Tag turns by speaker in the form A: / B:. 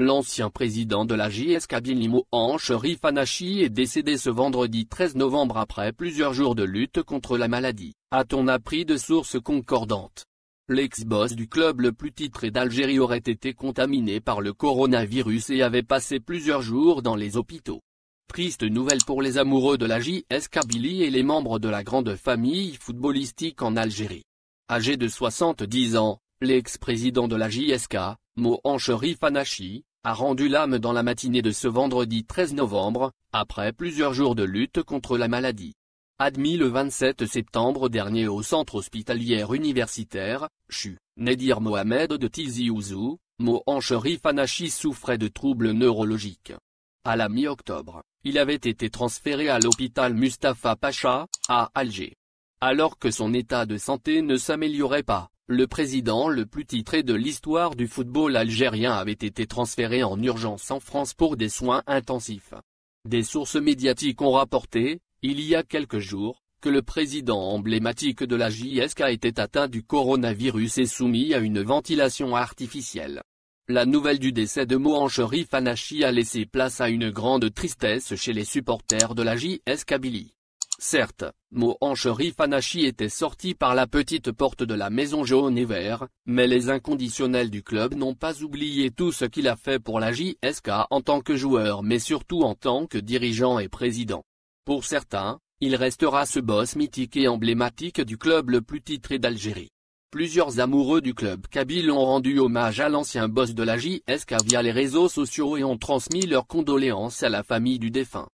A: L'ancien président de la JSK Kabylie Sherif Anachi est décédé ce vendredi 13 novembre après plusieurs jours de lutte contre la maladie, a-t-on appris de sources concordantes l'ex-boss du club le plus titré d'Algérie aurait été contaminé par le coronavirus et avait passé plusieurs jours dans les hôpitaux. Triste nouvelle pour les amoureux de la JSK Billy et les membres de la grande famille footballistique en Algérie. Âgé de 70 ans, l'ex-président de la JSK, Mohan Fanashi, a rendu l'âme dans la matinée de ce vendredi 13 novembre, après plusieurs jours de lutte contre la maladie admis le 27 septembre dernier au centre hospitalier universitaire, CHU. Nedir Mohamed de Tizi Ouzou, Mohan Sherif Anachi souffrait de troubles neurologiques. À la mi-octobre, il avait été transféré à l'hôpital Mustapha Pacha, à Alger. Alors que son état de santé ne s'améliorait pas, le président le plus titré de l'histoire du football algérien avait été transféré en urgence en France pour des soins intensifs. Des sources médiatiques ont rapporté, il y a quelques jours, que le président emblématique de la JSK était atteint du coronavirus et soumis à une ventilation artificielle. La nouvelle du décès de Mohan Sharif a laissé place à une grande tristesse chez les supporters de la JSK Billy. Certes, Mohan Sharif était sorti par la petite porte de la maison jaune et vert, mais les inconditionnels du club n'ont pas oublié tout ce qu'il a fait pour la JSK en tant que joueur mais surtout en tant que dirigeant et président. Pour certains, il restera ce boss mythique et emblématique du club le plus titré d'Algérie. Plusieurs amoureux du club kabyle ont rendu hommage à l'ancien boss de la JSK via les réseaux sociaux et ont transmis leurs condoléances à la famille du défunt.